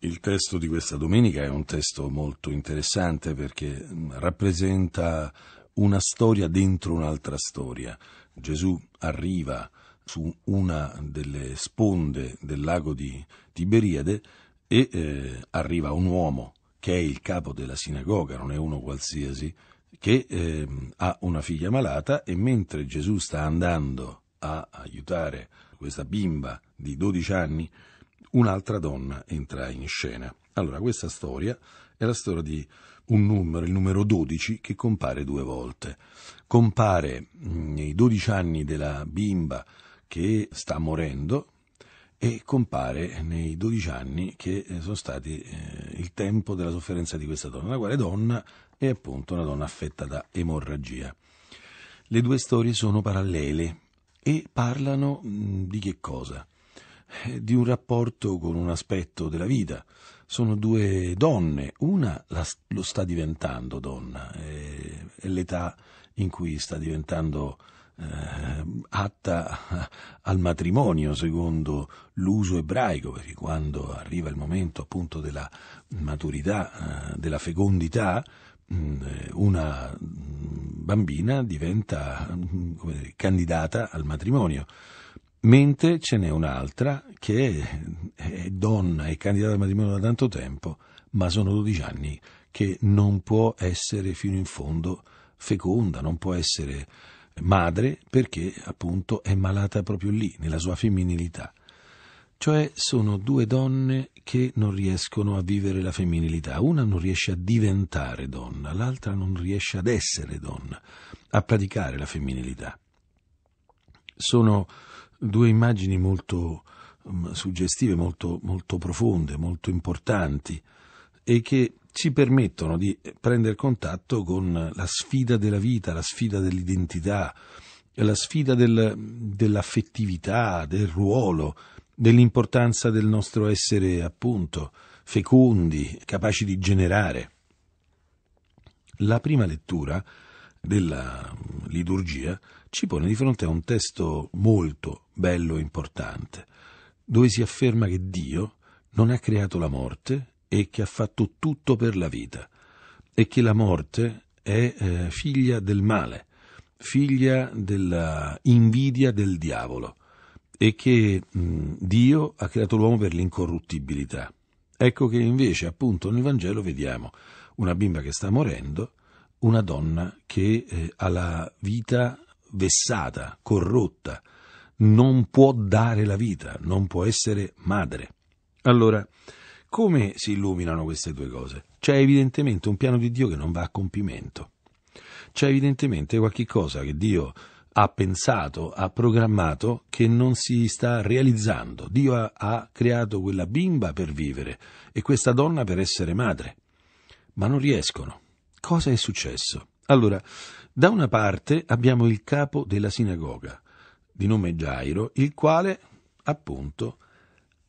Il testo di questa domenica è un testo molto interessante perché mm, rappresenta una storia dentro un'altra storia. Gesù arriva su una delle sponde del lago di Tiberiade e eh, arriva un uomo che è il capo della sinagoga, non è uno qualsiasi, che eh, ha una figlia malata e mentre Gesù sta andando a aiutare questa bimba di 12 anni, un'altra donna entra in scena. Allora, questa storia è la storia di un numero, il numero 12, che compare due volte. Compare nei mm, 12 anni della bimba che sta morendo e compare nei 12 anni che eh, sono stati eh, il tempo della sofferenza di questa donna, la quale donna è appunto una donna affetta da emorragia. Le due storie sono parallele e parlano mh, mm, di che cosa? Eh, di un rapporto con un aspetto della vita. Sono due donne, una la, lo sta diventando donna, è, eh, è l'età in cui sta diventando eh, atta al matrimonio secondo l'uso ebraico, perché quando arriva il momento appunto della maturità, eh, della fecondità, mm, eh, una mm, bambina diventa mm, dire, candidata al matrimonio mentre ce n'è un'altra che è donna e candidata al matrimonio da tanto tempo, ma sono 12 anni, che non può essere fino in fondo feconda, non può essere madre perché appunto è malata proprio lì, nella sua femminilità. Cioè sono due donne che non riescono a vivere la femminilità. Una non riesce a diventare donna, l'altra non riesce ad essere donna, a praticare la femminilità. Sono due immagini molto um, suggestive, molto, molto profonde, molto importanti e che ci permettono di prendere contatto con la sfida della vita, la sfida dell'identità, la sfida del, dell'affettività, del ruolo, dell'importanza del nostro essere appunto fecondi, capaci di generare. La prima lettura della liturgia ci pone di fronte a un testo molto bello e importante, dove si afferma che Dio non ha creato la morte e che ha fatto tutto per la vita e che la morte è eh, figlia del male, figlia dell'invidia del diavolo e che Dio ha creato l'uomo per l'incorruttibilità. Ecco che invece appunto nel Vangelo vediamo una bimba che sta morendo una donna che eh, ha la vita vessata, corrotta, non può dare la vita, non può essere madre. Allora, come si illuminano queste due cose? C'è evidentemente un piano di Dio che non va a compimento. C'è evidentemente qualche cosa che Dio ha pensato, ha programmato che non si sta realizzando. Dio ha, ha creato quella bimba per vivere e questa donna per essere madre, ma non riescono. Cosa è successo? Allora, da una parte abbiamo il capo della sinagoga, di nome Gairo, il quale, appunto,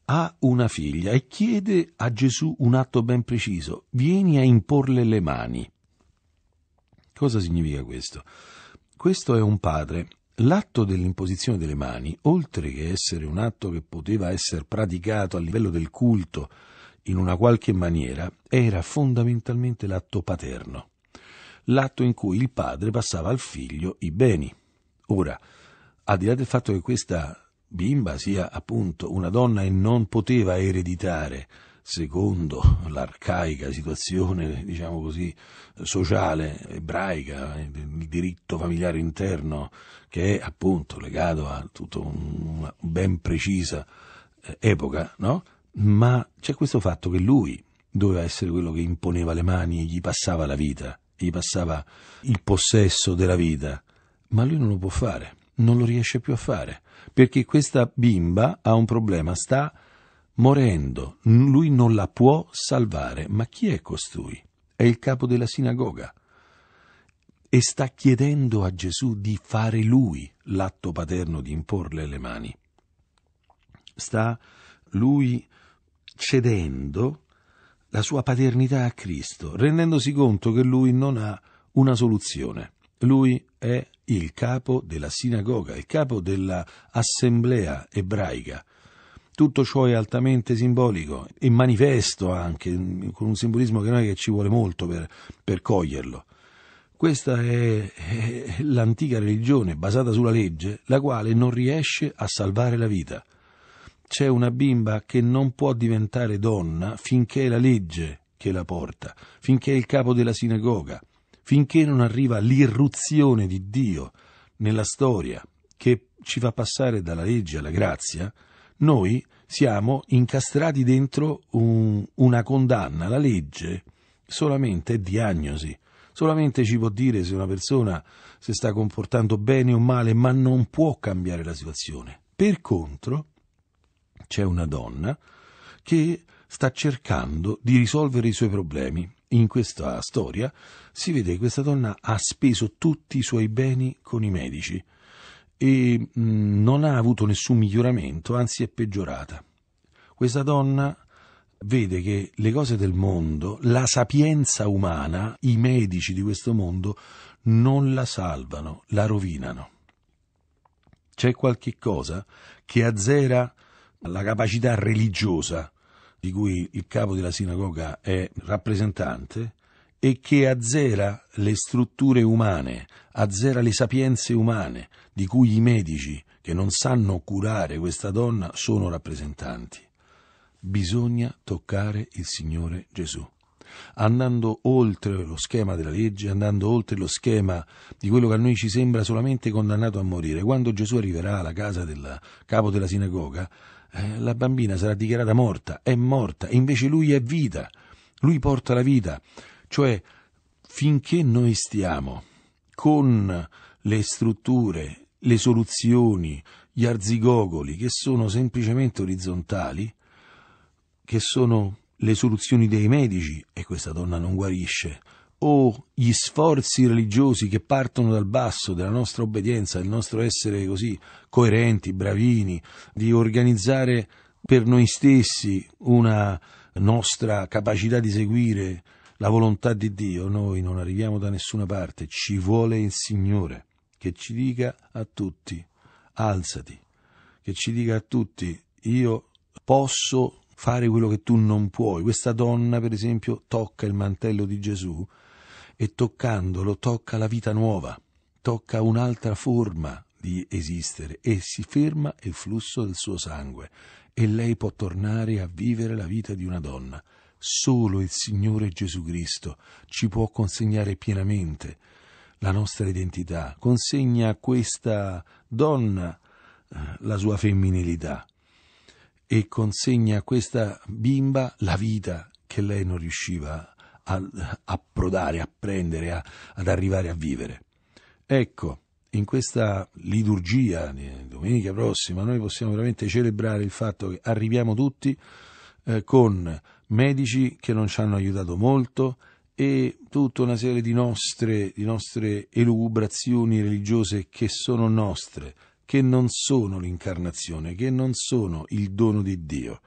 ha una figlia e chiede a Gesù un atto ben preciso, vieni a imporle le mani. Cosa significa questo? Questo è un padre. L'atto dell'imposizione delle mani, oltre che essere un atto che poteva essere praticato a livello del culto, in una qualche maniera, era fondamentalmente l'atto paterno, l'atto in cui il padre passava al figlio i beni. Ora, al di là del fatto che questa bimba sia appunto una donna e non poteva ereditare, secondo l'arcaica situazione, diciamo così, sociale ebraica, il diritto familiare interno, che è appunto legato a tutta una ben precisa eh, epoca, no? ma c'è questo fatto che lui doveva essere quello che imponeva le mani, gli passava la vita, gli passava il possesso della vita, ma lui non lo può fare, non lo riesce più a fare, perché questa bimba ha un problema, sta morendo, lui non la può salvare, ma chi è costui? È il capo della sinagoga e sta chiedendo a Gesù di fare lui l'atto paterno di imporle le mani. Sta lui cedendo la sua paternità a Cristo, rendendosi conto che lui non ha una soluzione. Lui è il capo della sinagoga, il capo dell'assemblea ebraica. Tutto ciò è altamente simbolico e manifesto anche, con un simbolismo che non è che ci vuole molto per, per coglierlo. Questa è, è l'antica religione basata sulla legge, la quale non riesce a salvare la vita c'è una bimba che non può diventare donna finché è la legge che la porta, finché è il capo della sinagoga, finché non arriva l'irruzione di Dio nella storia che ci fa passare dalla legge alla grazia, noi siamo incastrati dentro un, una condanna. La legge solamente è diagnosi, solamente ci può dire se una persona si sta comportando bene o male, ma non può cambiare la situazione. Per contro, c'è una donna che sta cercando di risolvere i suoi problemi. In questa storia si vede che questa donna ha speso tutti i suoi beni con i medici e mm, non ha avuto nessun miglioramento, anzi è peggiorata. Questa donna vede che le cose del mondo, la sapienza umana, i medici di questo mondo non la salvano, la rovinano. C'è qualche cosa che azzera la capacità religiosa di cui il capo della sinagoga è rappresentante e che azzera le strutture umane, azzera le sapienze umane, di cui i medici che non sanno curare questa donna sono rappresentanti. Bisogna toccare il Signore Gesù andando oltre lo schema della legge, andando oltre lo schema di quello che a noi ci sembra solamente condannato a morire. Quando Gesù arriverà alla casa del capo della sinagoga, eh, la bambina sarà dichiarata morta, è morta, invece lui è vita, lui porta la vita, cioè finché noi stiamo con le strutture, le soluzioni, gli arzigogoli che sono semplicemente orizzontali, che sono le soluzioni dei medici e questa donna non guarisce, o gli sforzi religiosi che partono dal basso, della nostra obbedienza, del nostro essere così coerenti, bravini, di organizzare per noi stessi una nostra capacità di seguire la volontà di Dio, noi non arriviamo da nessuna parte, ci vuole il Signore che ci dica a tutti, alzati, che ci dica a tutti, io posso fare quello che tu non puoi. Questa donna, per esempio, tocca il mantello di Gesù e toccandolo tocca la vita nuova, tocca un'altra forma di esistere e si ferma il flusso del suo sangue e lei può tornare a vivere la vita di una donna. Solo il Signore Gesù Cristo ci può consegnare pienamente la nostra identità, consegna a questa donna eh, la sua femminilità e consegna a questa bimba la vita che lei non riusciva a a, approdare, a prendere, a, ad arrivare a vivere. Ecco, in questa liturgia di domenica prossima noi possiamo veramente celebrare il fatto che arriviamo tutti eh, con medici che non ci hanno aiutato molto e tutta una serie di nostre, di nostre elucubrazioni religiose che sono nostre, che non sono l'incarnazione, che non sono il dono di Dio.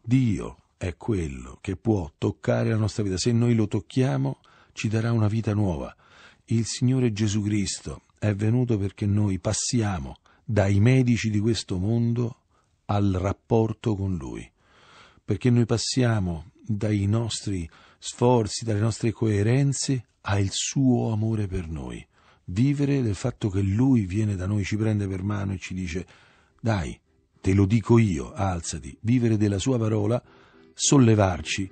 Dio è quello che può toccare la nostra vita. Se noi lo tocchiamo, ci darà una vita nuova. Il Signore Gesù Cristo è venuto perché noi passiamo dai medici di questo mondo al rapporto con Lui, perché noi passiamo dai nostri sforzi, dalle nostre coerenze al suo amore per noi. Vivere del fatto che Lui viene da noi, ci prende per mano e ci dice, dai, te lo dico io, alzati, vivere della sua parola sollevarci